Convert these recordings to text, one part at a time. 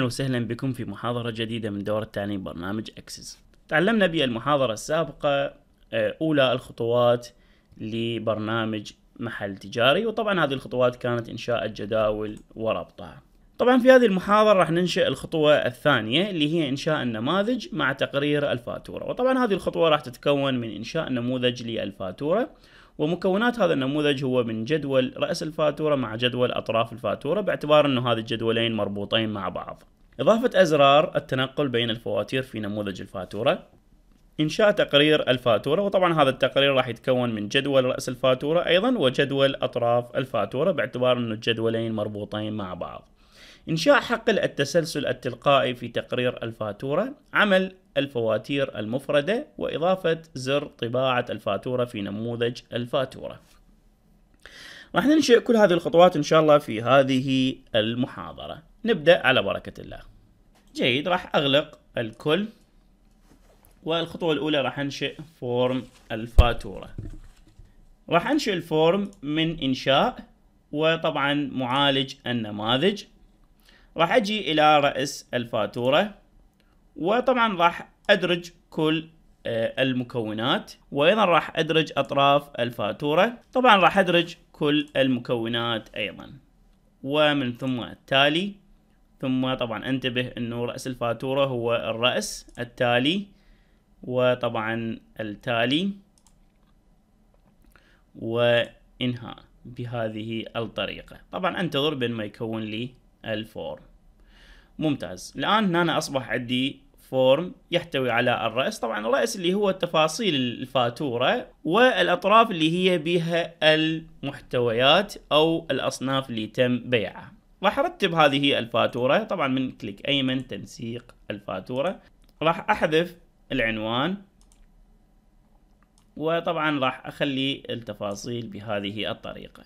أهلا وسهلا بكم في محاضرة جديدة من دورة تعليم برنامج أكسس تعلمنا المحاضرة السابقة آه، أولى الخطوات لبرنامج محل تجاري وطبعا هذه الخطوات كانت إنشاء الجداول وربطها طبعا في هذه المحاضرة راح ننشئ الخطوة الثانية اللي هي إنشاء النماذج مع تقرير الفاتورة وطبعا هذه الخطوة راح تتكون من إنشاء نموذج للفاتورة ومكونات هذا النموذج هو من جدول رأس الفاتورة مع جدول أطراف الفاتورة باعتبار أنه هذه الجدولين مربوطين مع بعض إضافة أزرار التنقل بين الفواتير في نموذج الفاتورة إنشاء تقرير الفاتورة وطبعا هذا التقرير راح يتكون من جدول رأس الفاتورة أيضا وجدول أطراف الفاتورة باعتبار أن الجدولين مربوطين مع بعض إنشاء حقل التسلسل التلقائي في تقرير الفاتورة عمل الفواتير المفردة وإضافة زر طباعة الفاتورة في نموذج الفاتورة راح ننشئ كل هذه الخطوات إن شاء الله في هذه المحاضرة نبدأ على بركة الله جيد راح أغلق الكل والخطوة الأولى راح أنشئ فورم الفاتورة راح أنشئ الفورم من إنشاء وطبعا معالج النماذج راح أجي إلى رأس الفاتورة وطبعا راح أدرج كل آه، المكونات وأيضا راح أدرج أطراف الفاتورة طبعا راح أدرج كل المكونات أيضا ومن ثم التالي ثم طبعا انتبه انه رأس الفاتورة هو الرأس التالي وطبعا التالي وانهاء بهذه الطريقة طبعا انتظر بين ما يكون لي الفورم ممتاز الآن هنا أصبح عندي فورم يحتوي على الرأس طبعا الرأس اللي هو تفاصيل الفاتورة والأطراف اللي هي بها المحتويات أو الأصناف اللي تم بيعها راح ارتب هذه الفاتوره طبعا من كليك ايمن تنسيق الفاتوره راح احذف العنوان وطبعا راح اخلي التفاصيل بهذه الطريقه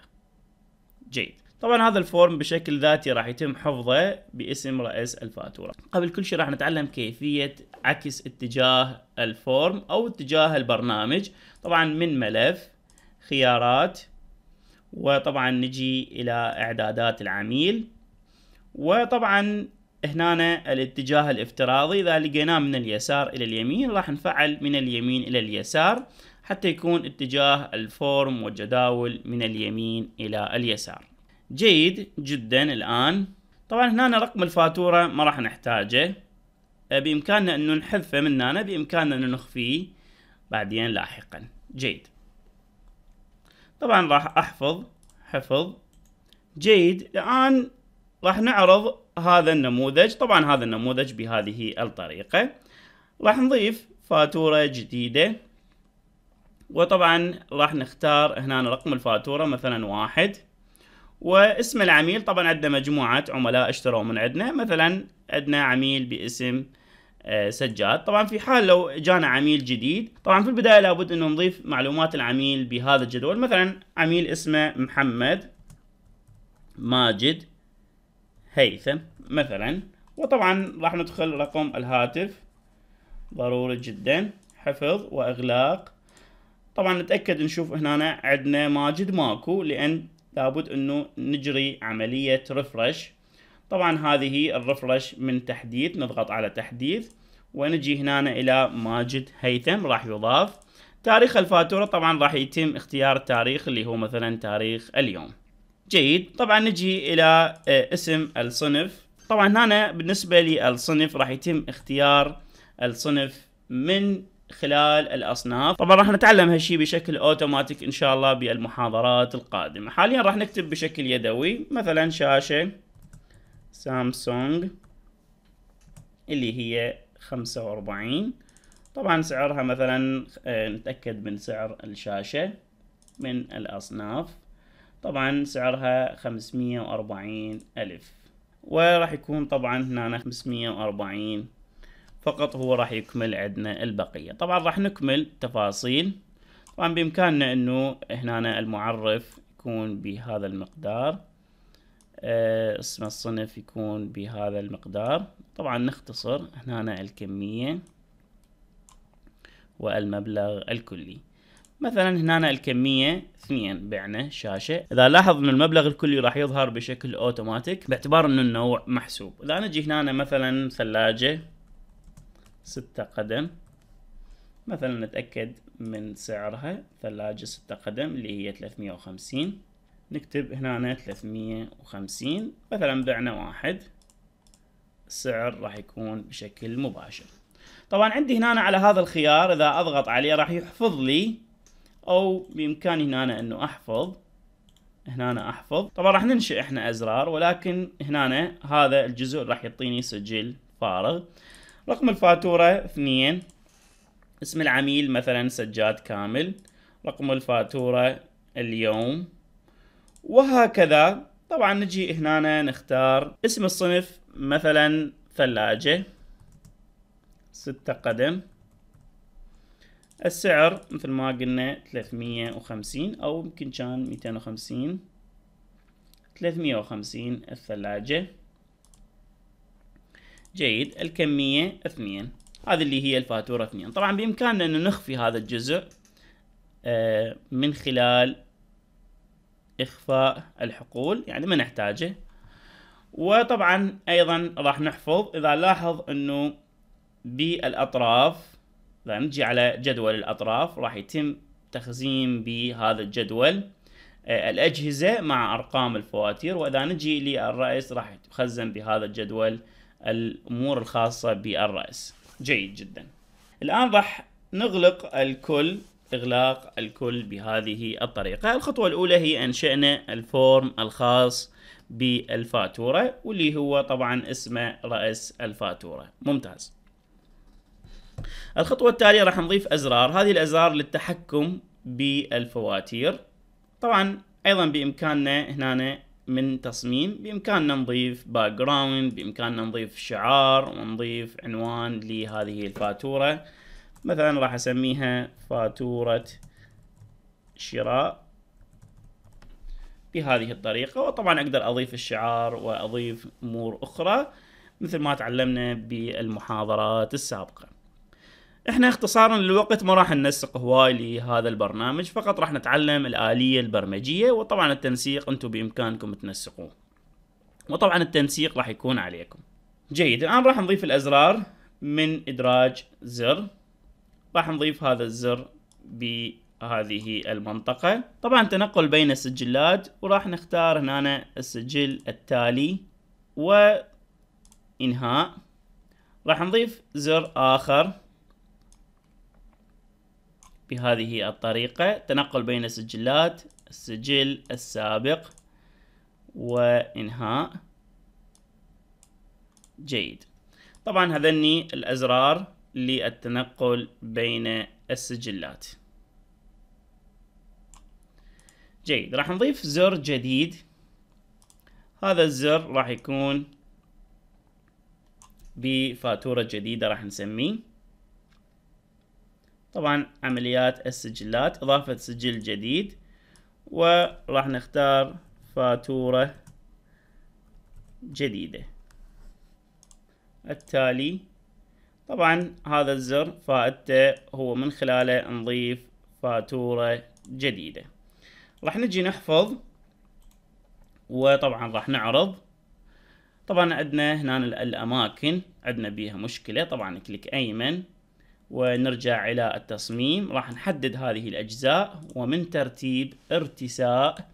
جيد طبعا هذا الفورم بشكل ذاتي راح يتم حفظه باسم رئيس الفاتوره قبل كل شيء راح نتعلم كيفيه عكس اتجاه الفورم او اتجاه البرنامج طبعا من ملف خيارات وطبعا نجي الى اعدادات العميل وطبعا هنا الاتجاه الافتراضي اذا لقيناه من اليسار الى اليمين راح نفعل من اليمين الى اليسار حتى يكون اتجاه الفورم والجداول من اليمين الى اليسار جيد جدا الان طبعا هنا رقم الفاتوره ما راح نحتاجه بامكاننا انه نحذفه من هنا بامكاننا انه نخفيه بعدين لاحقا جيد طبعا راح احفظ حفظ جيد الان راح نعرض هذا النموذج طبعا هذا النموذج بهذه الطريقة راح نضيف فاتورة جديدة وطبعا راح نختار هنا رقم الفاتورة مثلا واحد واسم العميل طبعا عندنا مجموعة عملاء اشتروا من عندنا مثلا عندنا عميل باسم آه، سجاد طبعا في حال لو جانا عميل جديد طبعا في البداية لابد أن نضيف معلومات العميل بهذا الجدول مثلا عميل اسمه محمد ماجد هيثم مثلا وطبعا راح ندخل رقم الهاتف ضروري جدا حفظ واغلاق طبعا نتاكد نشوف هنا عندنا ماجد ماكو لان لابد انه نجري عمليه ريفرش طبعا هذه الرفرش من تحديث نضغط على تحديث ونجي هنا إلى ماجد هيثم راح يضاف تاريخ الفاتورة طبعا راح يتم اختيار التاريخ اللي هو مثلا تاريخ اليوم جيد طبعا نجي إلى آه، اسم الصنف طبعا هنا بالنسبة للصنف راح يتم اختيار الصنف من خلال الاصناف طبعا راح نتعلم هالشيء بشكل اوتوماتيك ان شاء الله بالمحاضرات القادمه حاليا راح نكتب بشكل يدوي مثلا شاشه سامسونج اللي هي خمسة وأربعين طبعا سعرها مثلا آه، نتأكد من سعر الشاشة من الأصناف طبعا سعرها خمسمية وأربعين ألف وراح يكون طبعا هنا خمسمية وأربعين فقط هو راح يكمل عندنا البقية طبعا راح نكمل تفاصيل طبعا بإمكاننا أنه هنا المعرف يكون بهذا المقدار آه، اسم الصنف يكون بهذا المقدار طبعا نختصر هنا الكمية والمبلغ الكلي مثلا هنا الكمية اثنين بعنا شاشة اذا لاحظ ان المبلغ الكلي راح يظهر بشكل اوتوماتيك باعتبار ان النوع محسوب اذا نجي هنا مثلا ثلاجة ستة قدم مثلا نتأكد من سعرها ثلاجة ستة قدم اللي هي 350 نكتب هنا 350 مثلا بعنا واحد السعر راح يكون بشكل مباشر طبعا عندي هنا على هذا الخيار اذا اضغط عليه راح يحفظ لي او بامكاني هنا انه احفظ هنا احفظ طبعا راح ننشئ احنا ازرار ولكن هنا هذا الجزء راح يعطيني سجل فارغ رقم الفاتورة اثنين اسم العميل مثلا سجاد كامل رقم الفاتورة اليوم وهكذا طبعا نجي هنا نختار اسم الصنف مثلا ثلاجة ستة قدم السعر مثل ما قلنا 350 أو يمكن كان 250 350 الثلاجة جيد الكمية اثنين هذه اللي هي الفاتورة اثنين طبعا بإمكاننا أن نخفي هذا الجزء آه، من خلال إخفاء الحقول يعني ما نحتاجه وطبعا أيضا راح نحفظ إذا لاحظ أنه بالأطراف إذا نجي على جدول الأطراف راح يتم تخزين بهذا الجدول آه، الأجهزة مع أرقام الفواتير وإذا نجي للرأس راح يخزن بهذا الجدول الأمور الخاصة بالرأس جيد جدا الآن راح نغلق الكل إغلاق الكل بهذه الطريقة الخطوة الأولى هي أنشأنا الفورم الخاص بالفاتورة واللي هو طبعا اسمه رأس الفاتورة ممتاز الخطوة التالية راح نضيف أزرار هذه الأزرار للتحكم بالفواتير طبعا أيضا بإمكاننا هنا من تصميم بإمكاننا نضيف باك بإمكاننا نضيف شعار ونضيف عنوان لهذه الفاتورة مثلا راح اسميها فاتورة شراء بهذه الطريقة وطبعا اقدر اضيف الشعار واضيف امور اخرى مثل ما تعلمنا بالمحاضرات السابقة احنا اختصارا للوقت ما راح ننسق هواي لهذا البرنامج فقط راح نتعلم الآلية البرمجية وطبعا التنسيق انتم بامكانكم تنسقوه وطبعا التنسيق راح يكون عليكم جيد الان راح نضيف الازرار من ادراج زر راح نضيف هذا الزر بهذه المنطقة طبعا تنقل بين السجلات وراح نختار هنا السجل التالي وإنهاء راح نضيف زر آخر بهذه الطريقة تنقل بين السجلات السجل السابق وإنهاء جيد طبعا هذني الأزرار للتنقل بين السجلات جيد راح نضيف زر جديد هذا الزر راح يكون بفاتورة جديدة راح نسميه طبعا عمليات السجلات إضافة سجل جديد وراح نختار فاتورة جديدة التالي طبعا هذا الزر فائدته هو من خلاله نضيف فاتورة جديدة راح نجي نحفظ وطبعا راح نعرض طبعا عندنا هنا الاماكن عندنا بيها مشكلة طبعا كليك ايمن ونرجع الى التصميم راح نحدد هذه الاجزاء ومن ترتيب ارتساء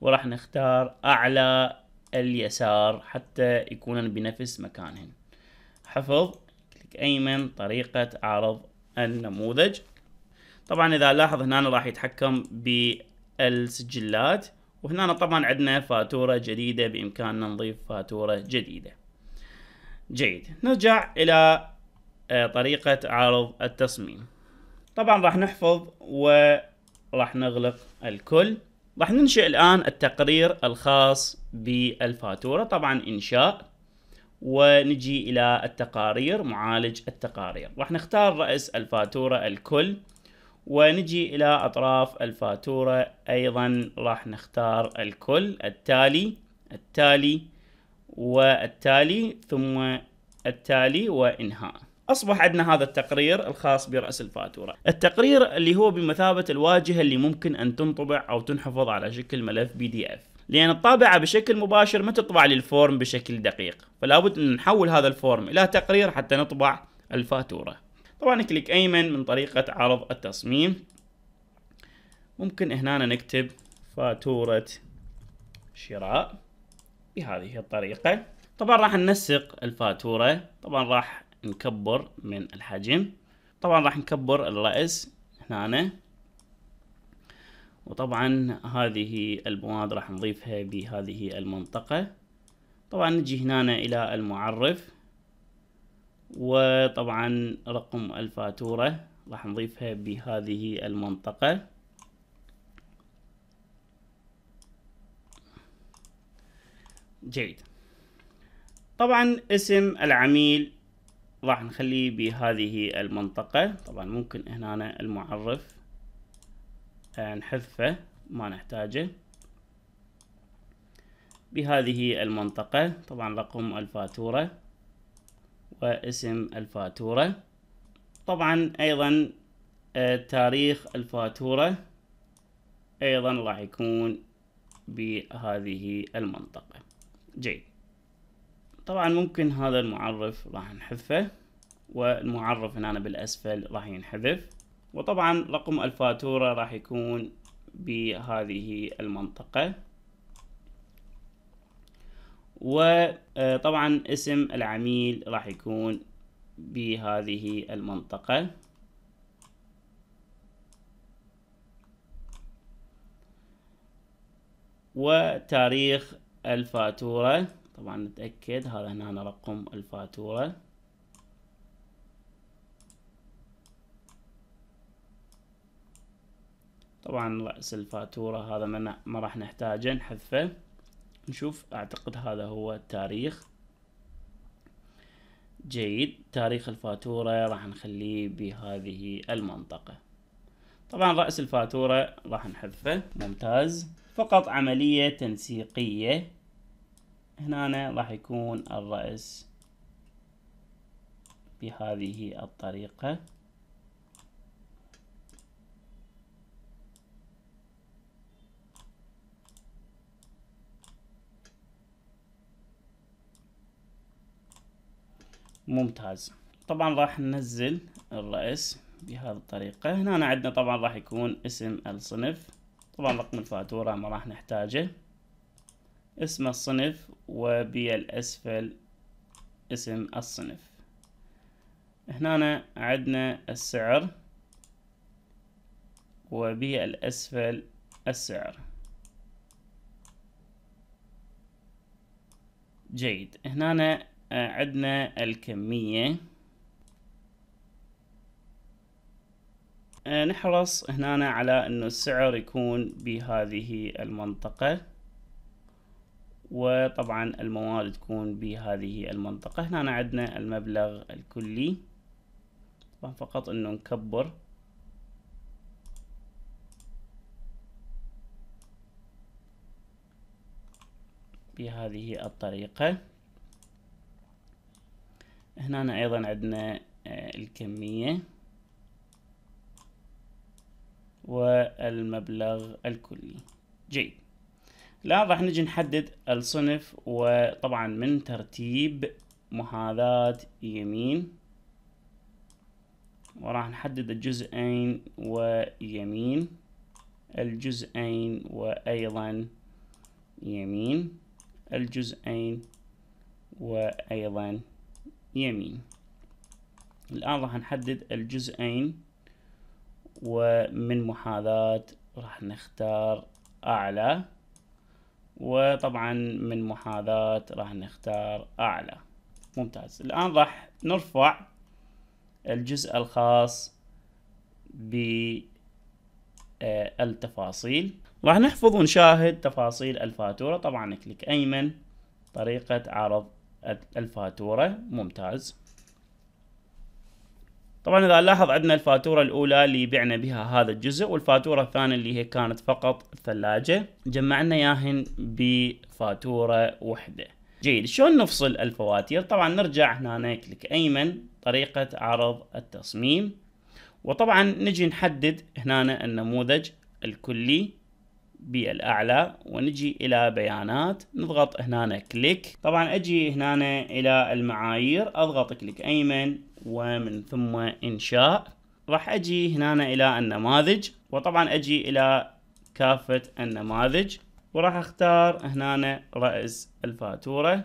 وراح نختار اعلى اليسار حتى يكونن بنفس مكانهن حفظ أيمن طريقة عرض النموذج طبعا إذا لاحظ هنا راح يتحكم بالسجلات وهنا طبعا عندنا فاتورة جديدة بإمكاننا نضيف فاتورة جديدة جيد نرجع إلى آه، طريقة عرض التصميم طبعا راح نحفظ وراح نغلق الكل راح ننشئ الآن التقرير الخاص بالفاتورة طبعا إنشاء ونجي إلى التقارير معالج التقارير راح نختار رأس الفاتورة الكل ونجي إلى أطراف الفاتورة أيضا راح نختار الكل التالي التالي والتالي ثم التالي وإنهاء أصبح عندنا هذا التقرير الخاص برأس الفاتورة التقرير اللي هو بمثابة الواجهة اللي ممكن أن تنطبع أو تنحفظ على شكل ملف بي دي اف لأن الطابعة بشكل مباشر ما تطبع لي الفورم بشكل دقيق فلا بد أن نحول هذا الفورم إلى تقرير حتى نطبع الفاتورة طبعا كليك أيمن من طريقة عرض التصميم ممكن هنا نكتب فاتورة شراء بهذه الطريقة طبعا راح ننسق الفاتورة طبعا راح نكبر من الحجم طبعا راح نكبر الرأس هنا وطبعا هذه المواد راح نضيفها بهذه المنطقة طبعا نجي هنا إلى المعرف وطبعا رقم الفاتورة راح نضيفها بهذه المنطقة جيد طبعا اسم العميل راح نخليه بهذه المنطقة طبعا ممكن هنا المعرف نحذفه ما نحتاجه بهذه المنطقة طبعا رقم الفاتورة واسم الفاتورة طبعا أيضا آه، تاريخ الفاتورة أيضا راح يكون بهذه المنطقة جيد طبعا ممكن هذا المعرف راح نحذفه والمعرف هنا بالأسفل راح ينحذف وطبعا رقم الفاتورة راح يكون بهذه المنطقة وطبعا اسم العميل راح يكون بهذه المنطقة وتاريخ الفاتورة طبعا نتأكد هذا هنا رقم الفاتورة طبعا رأس الفاتورة هذا ما راح نحتاجه نحذفه نشوف اعتقد هذا هو التاريخ جيد تاريخ الفاتورة راح نخليه بهذه المنطقة طبعا رأس الفاتورة راح نحذفه ممتاز فقط عملية تنسيقية هنا راح يكون الرأس بهذه الطريقة ممتاز طبعا راح ننزل الرأس بهذه الطريقة هنا عندنا طبعا راح يكون اسم الصنف طبعا رقم الفاتورة ما راح نحتاجه اسم الصنف وبالأسفل اسم الصنف هنا عندنا السعر وبالأسفل السعر جيد هنا عندنا الكمية آه، نحرص هنا على انه السعر يكون بهذه المنطقة وطبعا المواد تكون بهذه المنطقة هنا عندنا المبلغ الكلي طبعا فقط انه نكبر بهذه الطريقة هنا ايضا عندنا آه، الكمية والمبلغ الكلي جيد الآن راح نجي نحدد الصنف وطبعا من ترتيب محاذاة يمين وراح نحدد الجزئين ويمين الجزئين وأيضا يمين الجزئين وأيضا يمين. يمين الآن راح نحدد الجزئين ومن محاذاة راح نختار أعلى وطبعا من محاذاة راح نختار أعلى ممتاز الآن راح نرفع الجزء الخاص بالتفاصيل آه، راح نحفظ ونشاهد تفاصيل الفاتورة طبعا كليك أيمن طريقة عرض الفاتورة ممتاز طبعا اذا نلاحظ عندنا الفاتورة الاولى اللي بعنا بها هذا الجزء والفاتورة الثانية اللي هي كانت فقط الثلاجة جمعنا ياهن بفاتورة واحدة جيد شلون نفصل الفواتير طبعا نرجع هنا كليك ايمن طريقة عرض التصميم وطبعا نجي نحدد هنا النموذج الكلي بالاعلى ونجي الى بيانات نضغط هنا كليك طبعا اجي هنا الى المعايير اضغط كليك ايمن ومن ثم انشاء راح اجي هنا الى النماذج وطبعا اجي الى كافة النماذج وراح اختار هنا رأس الفاتورة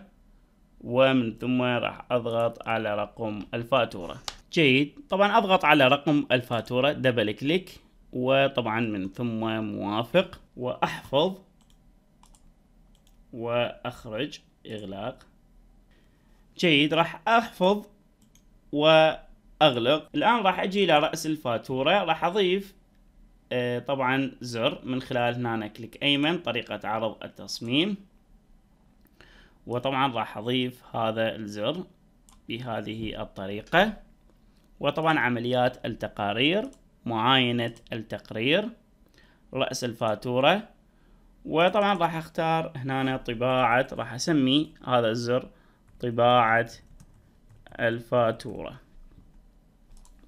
ومن ثم راح اضغط على رقم الفاتورة جيد طبعا اضغط على رقم الفاتورة دبل كليك وطبعا من ثم موافق وأحفظ وأخرج إغلاق جيد راح أحفظ وأغلق الآن راح أجي إلى رأس الفاتورة راح أضيف آه، طبعا زر من خلال هنا كليك أيمن طريقة عرض التصميم وطبعا راح أضيف هذا الزر بهذه الطريقة وطبعا عمليات التقارير معاينة التقرير رأس الفاتورة وطبعا راح اختار هنا طباعة راح اسمي هذا الزر طباعة الفاتورة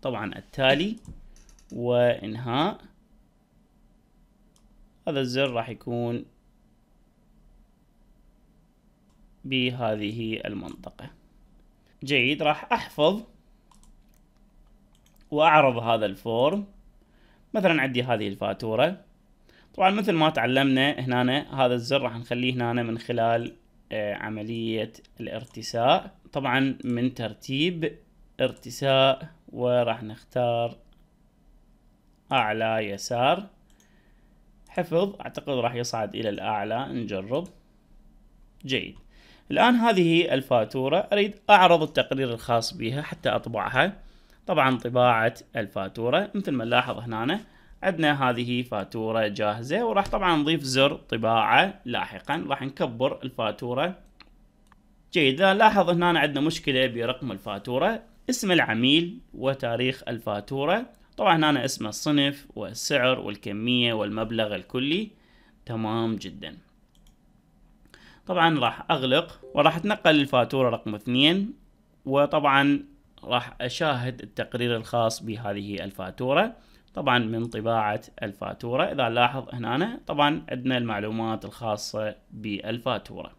طبعا التالي وانهاء هذا الزر راح يكون بهذه المنطقة جيد راح احفظ واعرض هذا الفورم مثلا عندي هذه الفاتوره طبعا مثل ما تعلمنا هنا هذا الزر راح نخليه هنا من خلال آه، عمليه الارتساء طبعا من ترتيب ارتساء وراح نختار اعلى يسار حفظ اعتقد راح يصعد الى الاعلى نجرب جيد الآن هذه الفاتورة أريد أعرض التقرير الخاص بها حتى أطبعها طبعا طباعة الفاتورة مثل ما نلاحظ هنا عندنا هذه فاتورة جاهزة وراح طبعا نضيف زر طباعة لاحقا راح نكبر الفاتورة جيد لاحظ هنا عندنا مشكلة برقم الفاتورة اسم العميل وتاريخ الفاتورة طبعا هنا اسم الصنف والسعر والكمية والمبلغ الكلي تمام جدا طبعا راح اغلق وراح اتنقل الفاتورة رقم اثنين وطبعا راح أشاهد التقرير الخاص بهذه الفاتورة طبعا من طباعة الفاتورة إذا لاحظ هنا طبعا عندنا المعلومات الخاصة بالفاتورة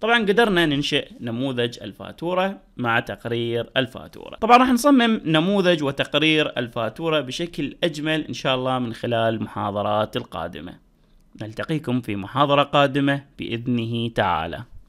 طبعا قدرنا ننشئ نموذج الفاتورة مع تقرير الفاتورة طبعا راح نصمم نموذج وتقرير الفاتورة بشكل أجمل إن شاء الله من خلال المحاضرات القادمة نلتقيكم في محاضرة قادمة بإذنه تعالى